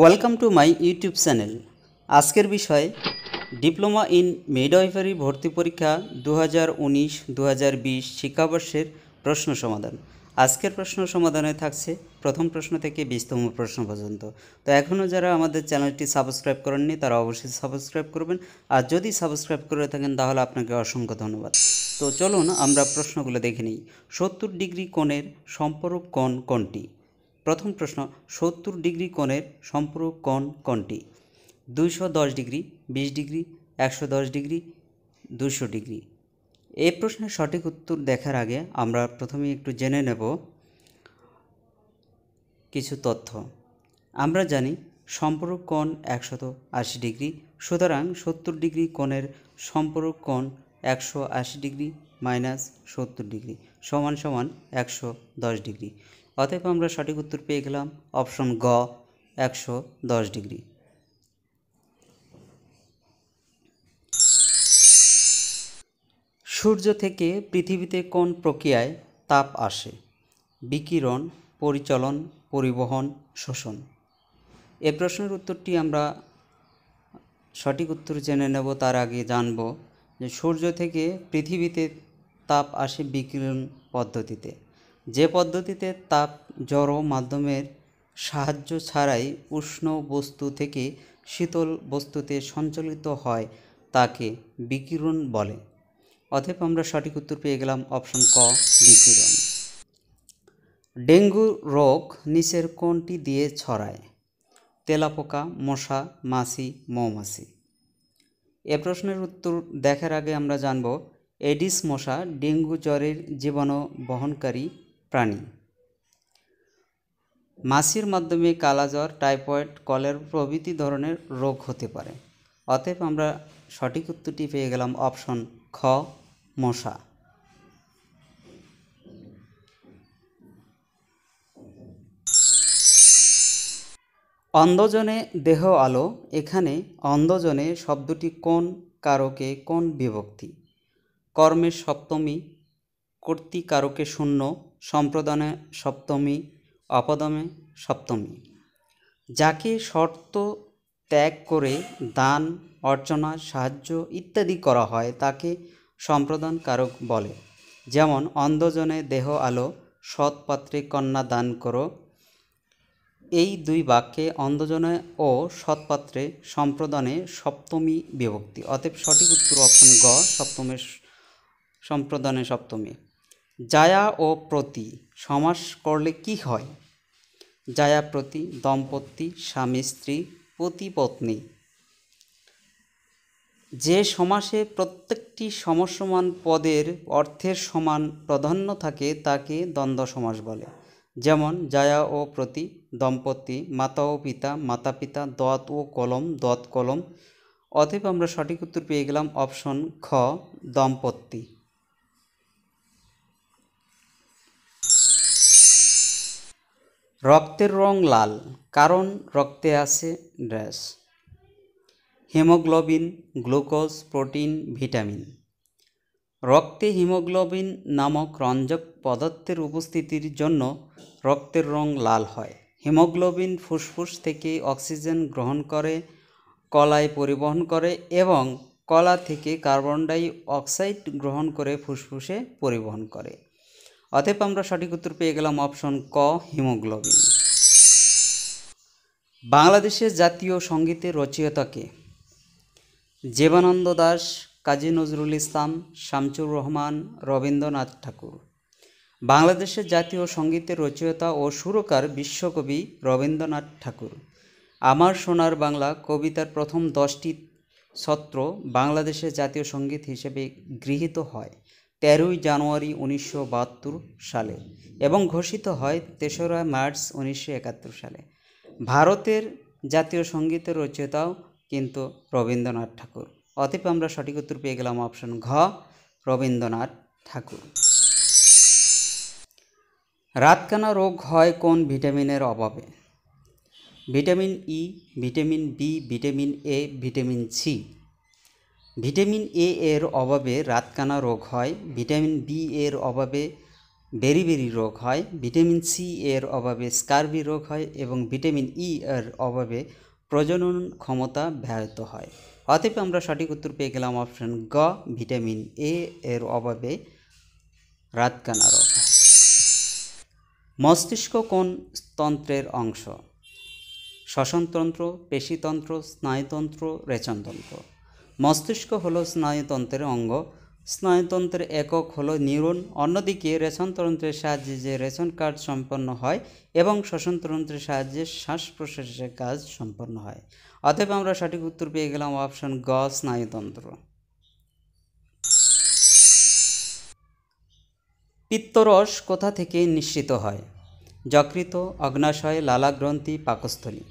welcome to my YouTube channel আজকের বিষয় diploma in midwifery ভর্তি পরীক্ষা দু হাজার উনিশ দু হাজার বিশ শিক্ষাবর্ষের প্রশ্ন সমাধান আজকের প্রশ্ন সমাধানে থাকছে প্রথম প্রশ্ন থেকে বিশতম প্রশ্ন পর্যন্ত তো এখনও যারা আমাদের চ্যানেলটি সাবস্ক্রাইব করেননি তারা অবশ্যই সাবস্ক্রাইব করবেন আর যদি সাবস্ক্রাইব করে থাকেন তাহলে আপনাকে অসংখ্য ধন্যবাদ তো চলুন আমরা প্রশ্নগুলো দেখে নিই সত্তর ডিগ্রি কোণের সম্পর্ক কোণ কোনটি প্রথম প্রশ্ন সত্তর ডিগ্রি কোণের সম্পূরক কোণ কোনটি দুইশো দশ ডিগ্রি বিশ ডিগ্রি একশো দশ ডিগ্রি দুশো ডিগ্রি এই প্রশ্নের সঠিক উত্তর দেখার আগে আমরা প্রথমে একটু জেনে নেব কিছু তথ্য আমরা জানি সম্পর্ক কোণ একশত আশি ডিগ্রি সুতরাং সত্তর ডিগ্রি কোণের সম্পর্ক কোণ একশো আশি ডিগ্রি মাইনাস সত্তর ডিগ্রি সমান সমান একশো দশ ডিগ্রি অতএব আমরা সঠিক উত্তর পেয়ে গেলাম অপশন গ একশো দশ ডিগ্রি সূর্য থেকে পৃথিবীতে কোন প্রক্রিয়ায় তাপ আসে বিকিরণ পরিচলন পরিবহন শোষণ এ প্রশ্নের উত্তরটি আমরা সঠিক উত্তর জেনে নেব তার আগে জানব যে সূর্য থেকে পৃথিবীতে তাপ আসে বিকিরণ পদ্ধতিতে যে পদ্ধতিতে তাপ জড় মাধ্যমের সাহায্য ছাড়াই উষ্ণ বস্তু থেকে শীতল বস্তুতে সঞ্চালিত হয় তাকে বিকিরণ বলে অতএব আমরা সঠিক উত্তর পেয়ে গেলাম অপশন ক বিকিরণ ডেঙ্গু রোগ নিচের কোনটি দিয়ে ছড়ায় তেলাপোকা মশা মাছি মৌমাছি এ প্রশ্নের উত্তর দেখার আগে আমরা জানব এডিস মশা ডেঙ্গু জ্বরের জীবাণু বহনকারী প্রাণী মাছির মাধ্যমে কালাজ্বর টাইফয়েড কলের প্রভৃতি ধরনের রোগ হতে পারে অতএব আমরা সঠিক উত্তরটি পেয়ে গেলাম অপশন খ মশা অন্ধজনে দেহ আলো এখানে অন্ধজনে শব্দটি কোন কারকে কোন বিভক্তি কর্মের সপ্তমী কর্তৃকারকে শূন্য সম্প্রদানে সপ্তমী অপদমে সপ্তমী যাকে শর্ত ত্যাগ করে দান অর্চনা সাহায্য ইত্যাদি করা হয় তাকে সম্প্রদান কারক বলে যেমন অন্ধজনে দেহ আলো সৎ পাত্রে কন্যা দান করো এই দুই বাক্যে অন্ধজনে ও সৎপাত্রে সম্প্রদানে সপ্তমী বিভক্তি অতএব সঠিক উত্তর অপশন গ সপ্তমের সম্প্রদানে সপ্তমী জায়া ও প্রতি সমাস করলে কি হয় জায়া প্রতি দম্পতি স্বামী স্ত্রী প্রতিপত্নী যে সমাসে প্রত্যেকটি সমসমান পদের অর্থের সমান প্রাধান্য থাকে তাকে দ্বন্দ্ব সমাস বলে যেমন জায়া ও প্রতি দম্পতি মাতা ও পিতা মাতা পিতা দত ও কলম দত কলম অতএব আমরা সঠিক উত্তর পেয়ে গেলাম অপশন খ দম্পতি রক্তের রং লাল কারণ রক্তে আছে ড্রেস হিমোগ্লোবিন গ্লুকোজ প্রোটিন ভিটামিন রক্তে হিমোগ্লোবিন নামক রঞ্জক পদার্থের উপস্থিতির জন্য রক্তের রং লাল হয় হিমোগ্লোবিন ফুসফুস থেকে অক্সিজেন গ্রহণ করে কলায় পরিবহন করে এবং কলা থেকে কার্বন ডাই অক্সাইড গ্রহণ করে ফুসফুসে পরিবহন করে অতএব আমরা সঠিক উত্তর পেয়ে গেলাম অপশন ক হিমোগ্লোবিন বাংলাদেশের জাতীয় সঙ্গীতের রচয়িতাকে জীবানন্দ দাস কাজী নজরুল ইসলাম শামচুর রহমান রবীন্দ্রনাথ ঠাকুর বাংলাদেশের জাতীয় সঙ্গীতের রচয়িতা ও সুরকার বিশ্বকবি রবীন্দ্রনাথ ঠাকুর আমার সোনার বাংলা কবিতার প্রথম দশটি ছত্র বাংলাদেশের জাতীয় সঙ্গীত হিসেবে গৃহীত হয় তেরোই জানুয়ারি উনিশশো সালে এবং ঘোষিত হয় তেসরা মার্চ উনিশশো সালে ভারতের জাতীয় সঙ্গীতের রচয়িতাও কিন্তু রবীন্দ্রনাথ ঠাকুর অতএব আমরা সঠিক উত্তর পেয়ে গেলাম অপশন ঘ রবীন্দ্রনাথ ঠাকুর রাতকানা রোগ হয় কোন ভিটামিনের অভাবে vitamin E e, vitamin B vitamin A vitamin C vitamin A এর অভাবে রাতকানা রোগ হয় ভিটামিন বি এর অভাবে বেরিবেরি রোগ হয় ভিটামিন সি এর অভাবে স্কার্বি রোগ হয় এবং ভিটামিন ই e এর অভাবে প্রজনন ক্ষমতা ব্যাহত হয় অতএব আমরা সঠিক উত্তর পেয়ে গেলাম অপশন গ ভিটামিন এ এর অভাবে রাতকানা রোগ হয় মস্তিষ্ক কোন তন্ত্রের অংশ শ্বসনতন্ত্র পেশিতন্ত্র স্নায়ুতন্ত্র রেচনতন্ত্র মস্তিষ্ক হল স্নায়ুতন্ত্রের অঙ্গ স্নায়ুতন্ত্রের একক হলো নিউরন অন্যদিকে রেশনতন্ত্রের সাহায্যে যে রেশন কার্ড সম্পন্ন হয় এবং শ্বসনতন্ত্রের সাহায্যে শ্বাস প্রশ্বাসের কাজ সম্পন্ন হয় অতএব আমরা সঠিক উত্তর পেয়ে গেলাম অপশন গ স্নায়ুতন্ত্র পিত্তরস কোথা থেকে নিঃসৃত হয় যকৃত অগ্নাশয় লালাগ্রন্থি পাকস্থলী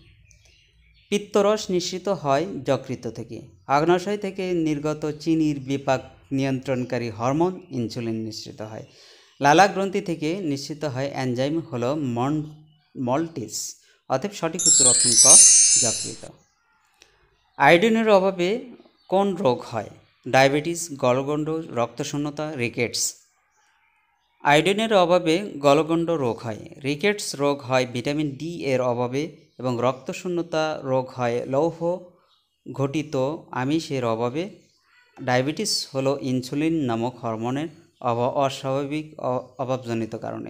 পিত্তরস নিঃসৃত হয় যকৃত থেকে আগ্নাশয় থেকে নির্গত চিনির বিপাক নিয়ন্ত্রণকারী হরমোন ইনসুলিন নিঃসৃত হয় লালা গ্রন্থি থেকে নিঃসৃত হয় অ্যানজাইম হল মন মল্টিস অতএব সঠিক উত্তর অপশন ক যকৃত আয়োডিনের অভাবে কোন রোগ হয় ডায়াবেটিস গলগণ্ড রক্তশূন্যতা রিকেটস আয়োডিনের অভাবে গলগণ্ড রোগ হয় রিকেটস রোগ হয় ভিটামিন ডি এর অভাবে এবং রক্তশূন্যতা রোগ হয় লৌহ ঘটিত আমিষের অভাবে ডায়াবেটিস হলো ইনসুলিন নামক হরমোনের অভাব অস্বাভাবিক অভাবজনিত কারণে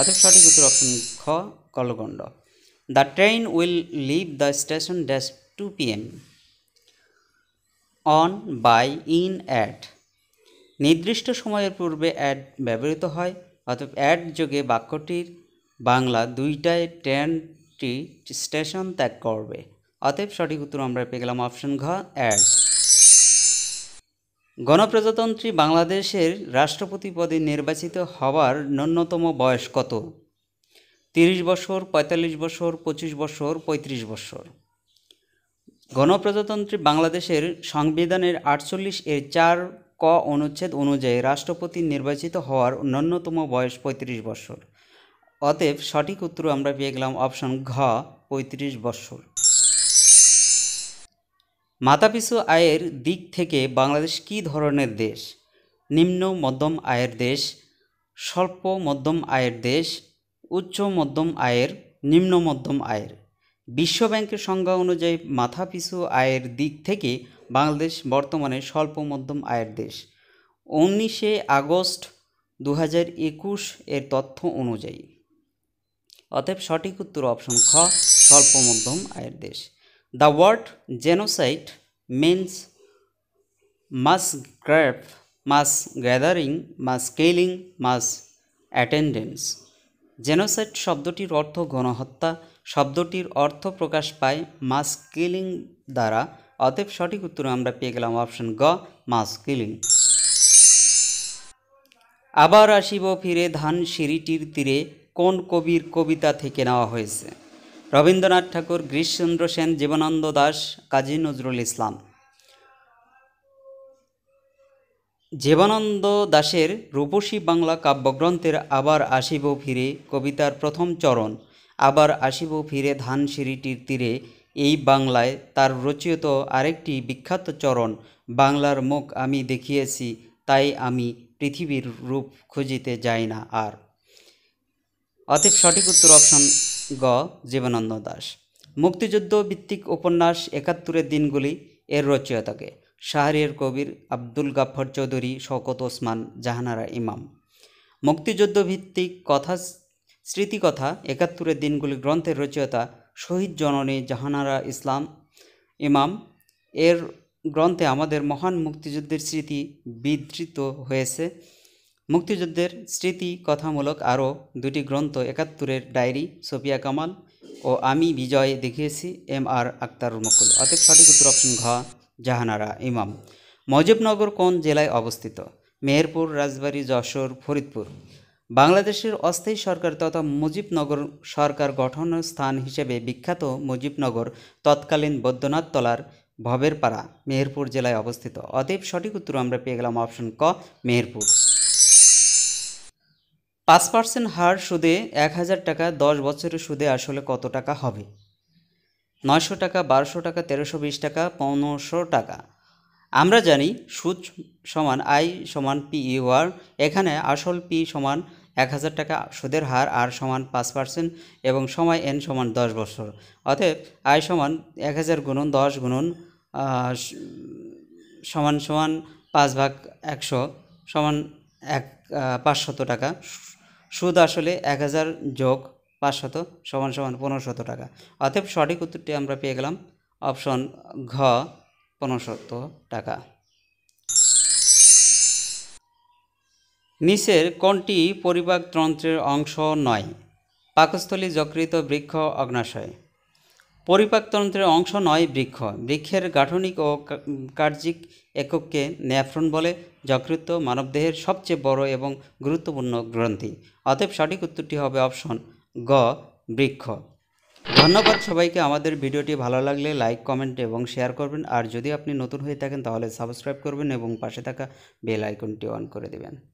অতএব সঠিক উত্তর অপশন খ কলগণ্ড the train will leave the station dash two PM on by in at নির্দিষ্ট সময়ের পূর্বে অ্যাড ব্যবহৃত হয় অথবা অ্যাড যোগে বাক্যটির বাংলা দুইটায় ট্রেনটি স্টেশন ত্যাগ করবে অতএব সঠিক উত্তর আমরা পেয়ে গেলাম অপশন ঘ অ্যাড গণপ্রজাতন্ত্রী বাংলাদেশের রাষ্ট্রপতি পদে নির্বাচিত হওয়ার ন্যূনতম বয়স কত তিরিশ বছর ৪৫ বছর ২৫ বছর ৩৫ বছর গণপ্রজাতন্ত্রী বাংলাদেশের সংবিধানের আটচল্লিশ এর চার ক অনুচ্ছেদ অনুযায়ী রাষ্ট্রপতি নির্বাচিত হওয়ার ন্যূনতম বয়স পঁয়ত্রিশ বছর অতএব সঠিক উত্তর আমরা পেয়ে গেলাম অপশন ঘ পঁয়ত্রিশ বছর মাতাপিছু আয়ের দিক থেকে বাংলাদেশ কি ধরনের দেশ নিম্ন মধ্যম আয়ের দেশ স্বল্প মধ্যম আয়ের দেশ উচ্চ মধ্যম আয়ের নিম্ন মধ্যম আয়ের বিশ্বব্যাংকের সংজ্ঞা অনুযায়ী মাথাপিছু আয়ের দিক থেকে বাংলাদেশ বর্তমানে স্বল্প মধ্যম আয়ের দেশ উনিশে আগস্ট দু হাজার একুশ এর তথ্য অনুযায়ী অতএব সঠিক উত্তর অপশন খ স্বল্প মধ্যম আয়ের দেশ the word genocide means mass grab mass gathering mass scaling mass attendance genocide শব্দটির অর্থ গণহত্যা শব্দটির অর্থ প্রকাশ পায় মাস স্কেলিং দ্বারা অতএব সঠিক উত্তর আমরা পেয়ে গেলাম অপশন গ মাস কিলিং আবার আসিব ফিরে ধান সিঁড়িটির তীরে কোন কবির কবিতা থেকে নেওয়া হয়েছে রবীন্দ্রনাথ ঠাকুর গ্রীশচন্দ্র সেন জীবনানন্দ দাস কাজী নজরুল ইসলাম জীবনানন্দ দাসের রূপসী বাংলা কাব্যগ্রন্থের আবার আসিব ফিরে কবিতার প্রথম চরণ আবার আসিব ফিরে ধান সিঁড়িটির তীরে এই বাংলায় তার রচিত আরেকটি বিখ্যাত চরণ বাংলার মুখ আমি দেখিয়েছি তাই আমি পৃথিবীর রূপ খুঁজিতে যাই না আর অতএব সঠিক উত্তর অপশন গ জীবনানন্দ দাস মুক্তিযুদ্ধ ভিত্তিক উপন্যাস একাত্তরের দিনগুলি এর রচয়তাকে শাহরিয়ার কবির আব্দুল গাফর চৌধুরী শকত ওসমান জাহানারা ইমাম মুক্তিযুদ্ধ ভিত্তিক কথা স্মৃতিকথা একাত্তরের দিনগুলি গ্রন্থের রচয়তা শহীদ জননী জাহানারা ইসলাম ইমাম এর গ্রন্থে আমাদের মহান মুক্তিযুদ্ধের স্মৃতি বিধৃত হয়েছে মুক্তিযুদ্ধের স্মৃতি কথামূলক আরও দুটি গ্রন্থ একাত্তরের ডায়েরি সোফিয়া কামাল ও আমি বিজয় দেখিয়েছি এম আর আক্তারুল মকুল অতএব সঠিক উত্তর অপশন ঘ জাহানারা ইমাম মজিবনগর কোন জেলায় অবস্থিত মেহেরপুর রাজবাড়ী যশোর ফরিদপুর বাংলাদেশের অস্থায়ী সরকার তথা মুজিবনগর সরকার গঠন স্থান হিসেবে বিখ্যাত মুজিবনগর তৎকালীন বৈদ্যনাথ তলার ভবেরপাড়া মেহেরপুর জেলায় অবস্থিত অতএব সঠিক উত্তর আমরা পেয়ে গেলাম অপশন ক মেহেরপুর পাঁচ পার্সেন্ট হার সুদে এক হাজার টাকা দশ বছরের সুদে আসলে কত টাকা হবে নয়শো টাকা বারোশো টাকা তেরোশো বিশ টাকা পনেরোশো টাকা আমরা জানি সুদ সমান আই সমান পি ইউ আর এখানে আসল পি সমান এক হাজার টাকা সুদের হার আর সমান পাঁচ পার্সেন্ট এবং সময় এন সমান দশ বছর অতএব আয় সমান এক হাজার গুণন দশ গুণন সমান সমান পাঁচ ভাগ একশো সমান এক পাঁচশত টাকা সুদ আসলে এক হাজার যোগ পাঁচশত সমান সমান পনেরোশত টাকা অতএব সঠিক উত্তরটি আমরা পেয়ে গেলাম অপশন ঘ পনেরোশত টাকা নিচের কোনটি পরিপাকতন্ত্রের অংশ নয় পাকস্থলী যকৃত বৃক্ষ অগ্নাশয় পরিপাকতন্ত্রের অংশ নয় বৃক্ষ বৃক্ষের গাঠনিক ও কার্যিক এককে ন্যাফ্রন বলে যকৃত মানবদেহের সবচেয়ে বড় এবং গুরুত্বপূর্ণ গ্রন্থি অতএব সঠিক উত্তরটি হবে অপশন গ বৃক্ষ ধন্যবাদ সবাইকে আমাদের ভিডিওটি ভালো লাগলে লাইক কমেন্ট এবং শেয়ার করবেন আর যদি আপনি নতুন হয়ে থাকেন তাহলে সাবস্ক্রাইব করবেন এবং পাশে থাকা বেল আইকনটি অন করে দেবেন